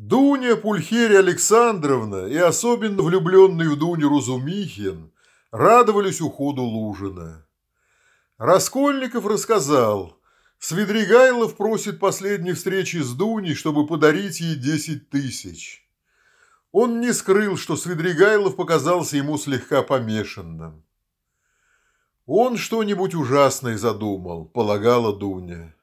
Дуня Пульхерия Александровна и особенно влюбленный в Дуню Розумихин радовались уходу Лужина. Раскольников рассказал, Свидригайлов просит последней встречи с Дуней, чтобы подарить ей 10 тысяч. Он не скрыл, что Свидригайлов показался ему слегка помешанным. «Он что-нибудь ужасное задумал», – полагала Дуня.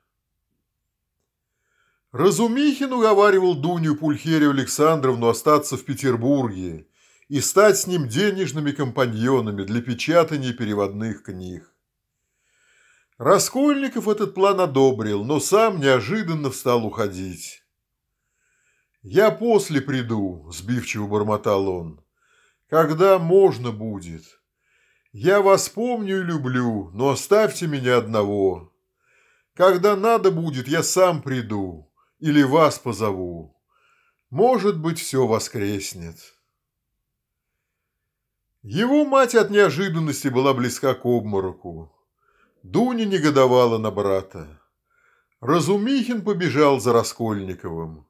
Разумихин уговаривал Дуню Пульхерию Александровну остаться в Петербурге и стать с ним денежными компаньонами для печатания переводных книг. Раскольников этот план одобрил, но сам неожиданно встал уходить. «Я после приду», – сбивчиво бормотал он, – «когда можно будет. Я вас помню и люблю, но оставьте меня одного. Когда надо будет, я сам приду или вас позову. Может быть, все воскреснет. Его мать от неожиданности была близка к обмороку. Дуня негодовала на брата. Разумихин побежал за Раскольниковым.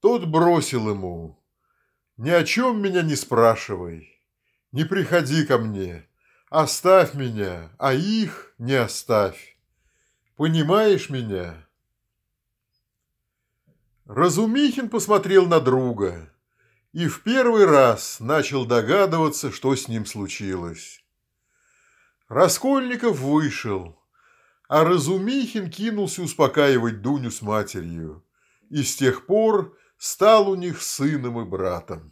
Тот бросил ему. «Ни о чем меня не спрашивай. Не приходи ко мне. Оставь меня, а их не оставь. Понимаешь меня?» Разумихин посмотрел на друга и в первый раз начал догадываться, что с ним случилось. Раскольников вышел, а Разумихин кинулся успокаивать Дуню с матерью и с тех пор стал у них сыном и братом.